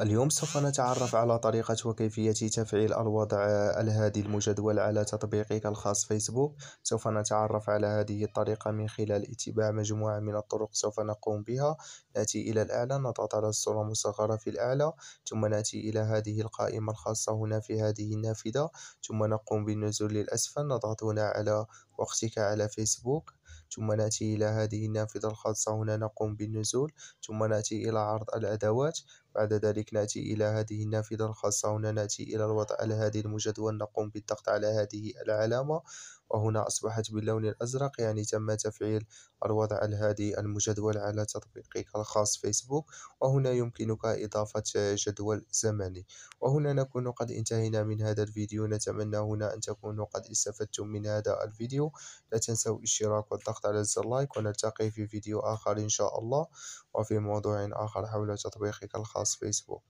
اليوم سوف نتعرف على طريقة وكيفية تفعيل الوضع الهادي المجدول على تطبيقك الخاص فيسبوك سوف نتعرف على هذه الطريقة من خلال اتباع مجموعة من الطرق سوف نقوم بها نأتي إلى الأعلى نضغط على الصورة المصغرة في الأعلى ثم نأتي إلى هذه القائمة الخاصة هنا في هذه النافذة ثم نقوم بالنزول للأسفل نضغط هنا على وقتك على فيسبوك ثم نأتي إلى هذه النافذة الخاصة هنا نقوم بالنزول ثم نأتي إلى عرض الأدوات بعد ذلك نأتي إلى هذه النافذة الخاصة هنا نأتي إلى الوضع على هذه المجدول نقوم بالضغط على هذه العلامة وهنا أصبحت باللون الأزرق يعني تم تفعيل الوضع على هذه المجدول على تطبيقك الخاص فيسبوك وهنا يمكنك إضافة جدول زمني وهنا نكون قد انتهينا من هذا الفيديو نتمنى هنا أن تكونوا قد استفدتم من هذا الفيديو لا تنسوا الاشتراك والضغط على زر لايك ونلتقي في فيديو آخر إن شاء الله وفي موضوع آخر حول تطبيقك الخاص past Facebook